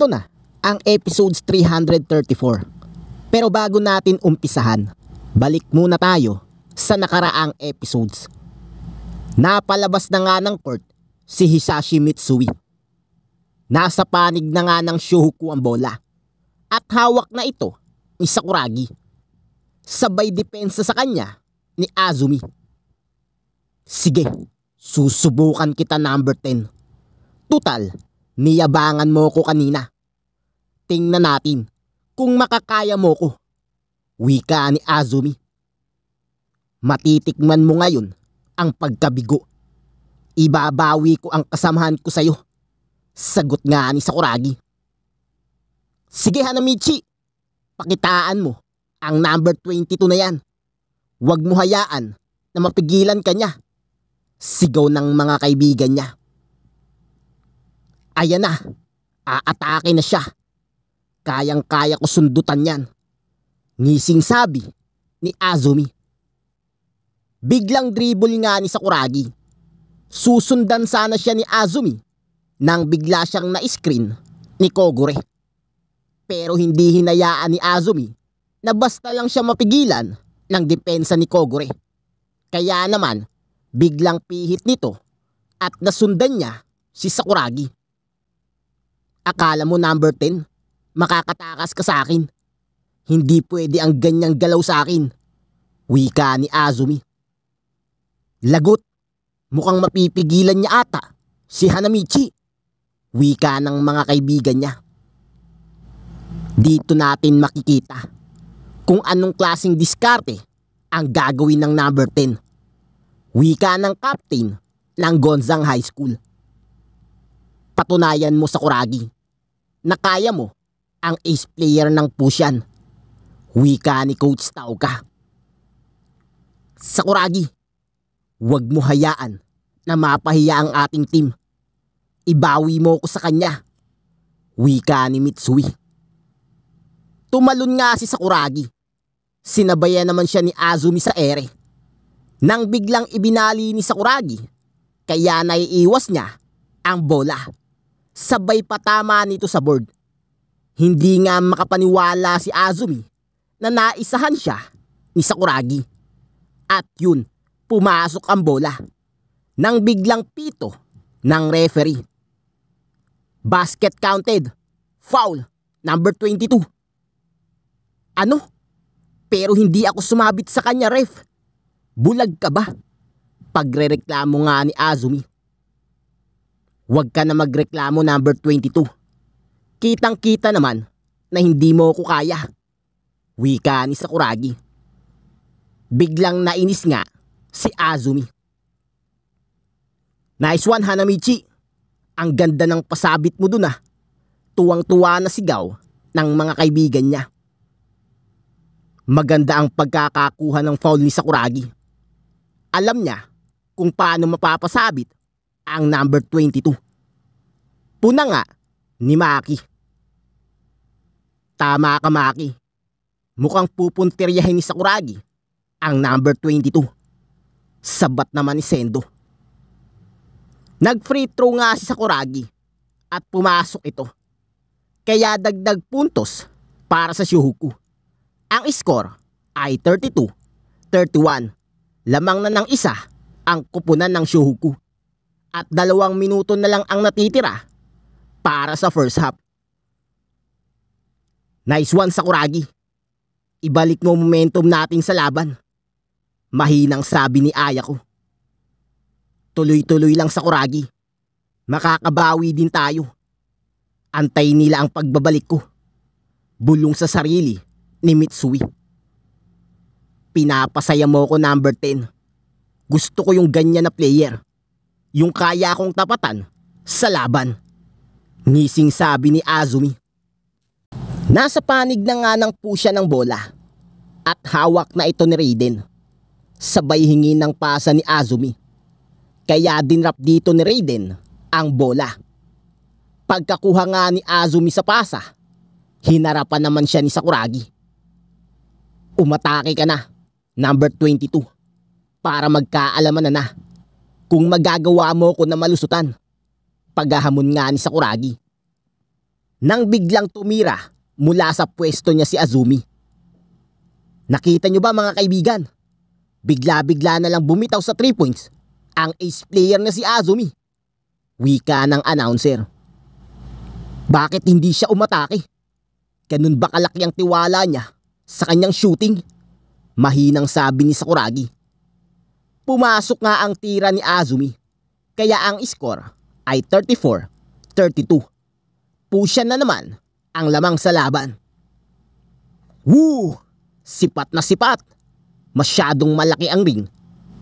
Ito na, ang episode 334. Pero bago natin umpisahan, balik muna tayo sa nakaraang episodes. Napalabas na nga ng court si Hisashi Mitsui. Nasa panig na nga ng Shohoku ang bola. At hawak na ito ni Sakuragi. Sabay depensa sa kanya ni Azumi. Sige, susubukan kita number 10. Tutal, niyabangan mo ko kanina. Tingnan natin kung makakaya mo ko. Wika ni Azumi. Matitikman mo ngayon ang pagkabigo. Ibabawi ko ang kasamahan ko sa'yo. Sagot nga ni Sakuragi. Sige Hanamichi, pakitaan mo ang number 22 na yan. Huwag mo hayaan na mapigilan kanya. Sigaw ng mga kaibigan niya. Ayan na, aatake na siya. Kayang-kaya ko sundutan yan. Ngising sabi ni Azumi. Biglang dribble nga ni Sakuragi. Susundan sana siya ni Azumi nang bigla siyang na-screen ni Kogure. Pero hindi hinayaan ni Azumi na basta lang siya mapigilan ng depensa ni Kogure. Kaya naman, biglang pihit nito at nasundan niya si Sakuragi. Akala mo number 10? Makakatakas ka sa akin. Hindi pwede ang ganyang galaw sa akin. Wika ni Azumi. Lagot. Mukhang mapipigilan niya ata si Hanamichi. Wika ng mga kaibigan niya. Dito natin makikita kung anong klasing diskarte ang gagawin ng number 10. Wika ng captain ng Gonzang High School. Patunayan mo sa Kuragi na kaya mo ang ace player ng Pusyan. Wika ni Coach Tauka. Sakuragi, huwag mo hayaan na mapahiya ang ating team. Ibawi mo ko sa kanya. Wika ni Mitsui. Tumalon nga si Sakuragi. Sinabayan naman siya ni Azumi sa ere. Nang biglang ibinali ni Sakuragi, kaya naiiwas niya ang bola. Sabay patama nito sa board hindi nga makapaniwala si Azumi na naisahan siya ni Sakuragi. At yun, pumasok ang bola nang biglang pito ng referee. Basket counted. Foul. Number 22. Ano? Pero hindi ako sumabit sa kanya, ref. Bulag ka ba? Pagrereklamo nga ni Azumi. Huwag ka na magreklamo number 22. Kitang-kita naman na hindi mo ko kaya. Wika ni Sakuragi. Biglang nainis nga si Azumi. Nice one, Hanamichi. Ang ganda ng pasabit mo dun ah. Tuwang-tuwa na sigaw ng mga kaibigan niya. Maganda ang pagkakakuha ng foul ni Sakuragi. Alam niya kung paano mapapasabit ang number 22. Puna nga ni Maki. Tama ka Maki. Mukhang pupuntiryahin ni Sakuragi ang number 22. Sabat naman ni Sendo. Nag-free throw nga si Sakuragi at pumasok ito. Kaya dagdag puntos para sa Shuhuku. Ang score ay 32-31. Lamang na ng isa ang kupunan ng Shuhuku. At dalawang minuto na lang ang natitira para sa first half. Nice one sa Kuragi. Ibalik mo momentum natin sa laban. Mahinang sabi ni Aya ko. Tuloy-tuloy lang sa Kuragi. Makakabawi din tayo. Antay nila ang pagbabalik ko. Bulong sa sarili ni Mitsui. Pinapasaya mo ko number 10. Gusto ko yung ganyan na player. Yung kaya kong tapatan sa laban. Ngising sabi ni Azumi. Nasa panig na nga ng pusya ng bola at hawak na ito ni Raiden. Sabay hingi ng pasa ni Azumi. Kaya dinrap dito ni Raiden ang bola. Pagkakuha nga ni Azumi sa pasa, hinarapan naman siya ni Sakuragi. Umatake ka na, number 22, para magkaalaman na na kung magagawa mo ko na malusutan. Paghahamon nga ni Sakuragi. Nang biglang tumira mula sa pwesto niya si Azumi. Nakita niyo ba mga kaibigan? Bigla-bigla na lang bumitaw sa 3 points ang ace player na si Azumi. Wika ng announcer. Bakit hindi siya umatake? Ganun ba kalaki ang tiwala niya sa kanyang shooting? Mahinang sabi ni Sakuragi. Pumasok nga ang tira ni Azumi. Kaya ang score ay 34-32. Pusya na naman ang lamang sa laban. Woo! Sipat na sipat! Masyadong malaki ang ring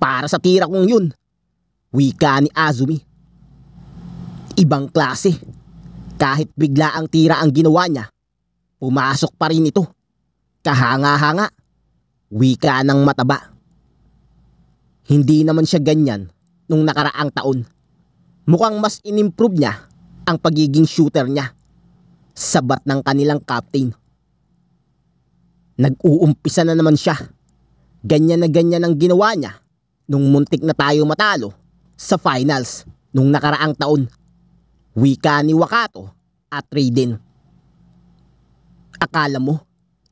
para sa tira kong yun. Wika ni Azumi. Ibang klase. Kahit bigla ang tira ang ginawa niya, pumasok pa rin ito. Kahanga-hanga. Wika ng mataba. Hindi naman siya ganyan nung nakaraang taon. Mukhang mas inimprove niya ang pagiging shooter niya sabat ng kanilang captain. Nag-uumpisa na naman siya. Ganyan na ganyan ang ginawa niya nung muntik na tayo matalo sa finals nung nakaraang taon. Wika ni Wakato at Raiden. Akala mo,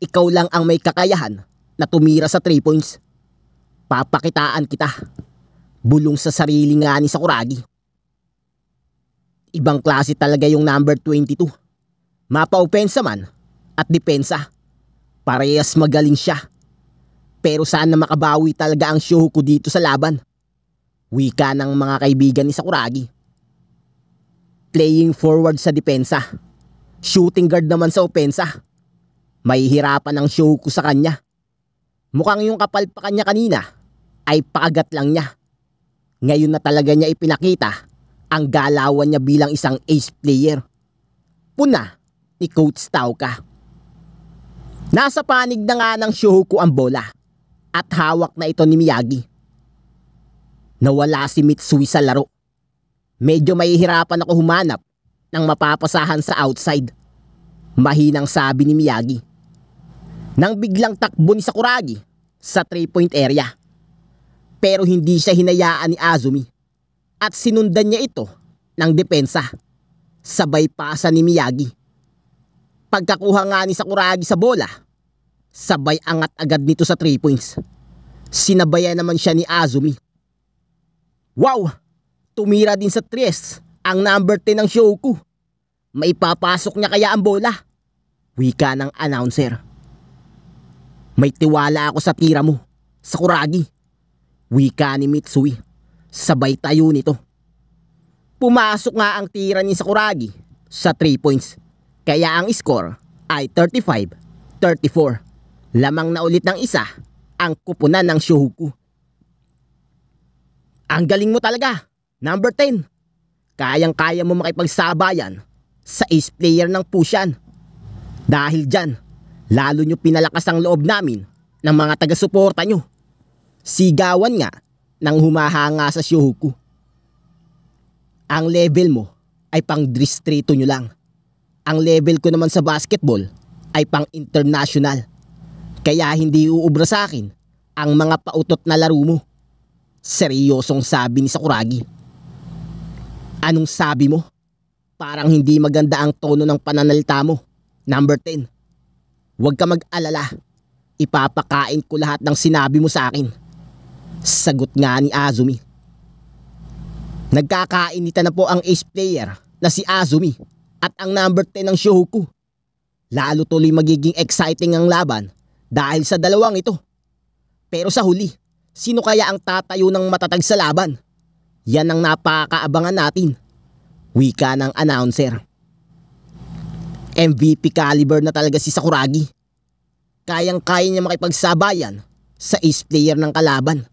ikaw lang ang may kakayahan na tumira sa 3 points. Papakitaan kita. Bulong sa sarili nga ni Sakuragi. Ibang klase talaga yung number 22 Mapaupensa man at depensa. Parehas magaling siya. Pero sana makabawi talaga ang show ko dito sa laban. Wika ng mga kaibigan ni Sakuragi. Playing forward sa depensa. Shooting guard naman sa opensa. May hirapan ang show ko sa kanya. Mukhang yung kapal pa kanya kanina ay pakagat lang niya. Ngayon na talaga niya ipinakita ang galawan niya bilang isang ace player. Puna ni Coach Tauka. Nasa panig na nga ng Shohoku ang bola at hawak na ito ni Miyagi. Nawala si Mitsui sa laro. Medyo mahihirapan ako humanap ng mapapasahan sa outside. Mahinang sabi ni Miyagi. Nang biglang takbo ni Sakuragi sa 3-point area. Pero hindi siya hinayaan ni Azumi at sinundan niya ito ng depensa. Sabay pasa ni Miyagi. Pagkakuha nga ni Sakuragi sa bola, sabay angat agad nito sa 3 points. Sinabayan naman siya ni Azumi. Wow! Tumira din sa Tries ang number 10 ng Shoku. Maipapasok niya kaya ang bola? Wika ng announcer. May tiwala ako sa tira mo, Sakuragi. Wika ni Mitsui. Sabay tayo nito. Pumasok nga ang tira ni Sakuragi sa 3 points. Kaya ang score ay 35-34. Lamang na ulit ng isa ang kupunan ng Shohoku. Ang galing mo talaga, number 10. Kayang-kaya mo makipagsabayan sa ace player ng Pushan. Dahil dyan, lalo nyo pinalakas ang loob namin ng mga taga-suporta nyo. Sigawan nga nang humahanga sa Shohoku. Ang level mo ay pang distrito nyo lang. Ang level ko naman sa basketball ay pang international. Kaya hindi uubra sa akin ang mga pautot na laro mo. Seryosong sabi ni Sakuragi. Anong sabi mo? Parang hindi maganda ang tono ng pananalita mo. Number 10. Huwag ka mag-alala. Ipapakain ko lahat ng sinabi mo sa akin. Sagot nga ni Azumi. Nagkakainita na po ang ace player na si Azumi at ang number 10 ng Shohoku. Lalo tuloy magiging exciting ang laban dahil sa dalawang ito. Pero sa huli, sino kaya ang tatayo ng matatag sa laban? Yan ang napakaabangan natin. Wika ng announcer. MVP caliber na talaga si Sakuragi. Kayang-kaya niya makipagsabayan sa ace player ng kalaban.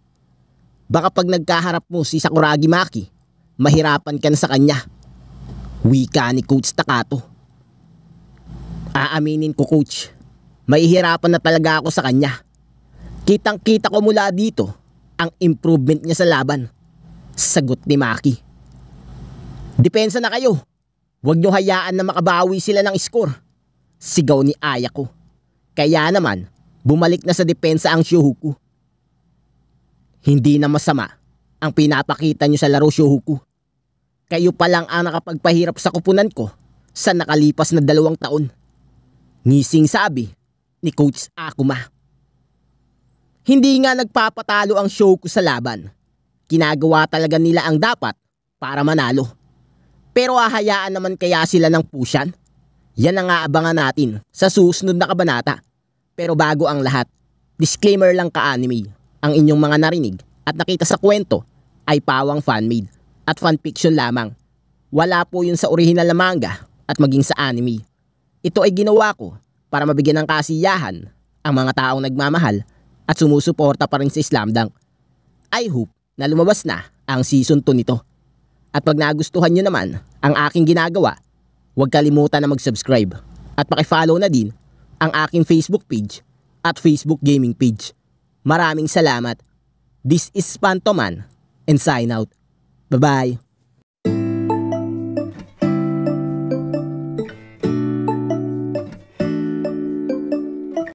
Baka pag nagkaharap mo si Sakuragi Maki, mahirapan ka na sa kanya. Wika ni Coach Staccato. Aaminin ko Coach, mahihirapan na talaga ako sa kanya. Kitang kita ko mula dito ang improvement niya sa laban. Sagot ni Maki. Depensa na kayo. Huwag niyo hayaan na makabawi sila ng score. Sigaw ni Aya ko. Kaya naman, bumalik na sa depensa ang Shohoku. Hindi na masama ang pinapakita nyo sa laro Shohoku kayo pa lang ang nakapagpahirap sa kupunan ko sa nakalipas na dalawang taon. Ngising sabi ni Coach Akuma. Hindi nga nagpapatalo ang show ko sa laban. Kinagawa talaga nila ang dapat para manalo. Pero ahayaan naman kaya sila ng pusyan? Yan ang aabangan natin sa susunod na kabanata. Pero bago ang lahat, disclaimer lang ka-anime. Ang inyong mga narinig at nakita sa kwento ay pawang fanmade at fanfiction lamang. Wala po yun sa original na manga at maging sa anime. Ito ay ginawa ko para mabigyan ng kasiyahan ang mga taong nagmamahal at sumusuporta pa rin sa Slam Dunk. I hope na lumabas na ang season 2 nito. At pag nagustuhan nyo naman ang aking ginagawa, huwag kalimutan na mag-subscribe at pakifollow na din ang aking Facebook page at Facebook gaming page. Maraming salamat. This is Pantoman and sign out. Bye bye.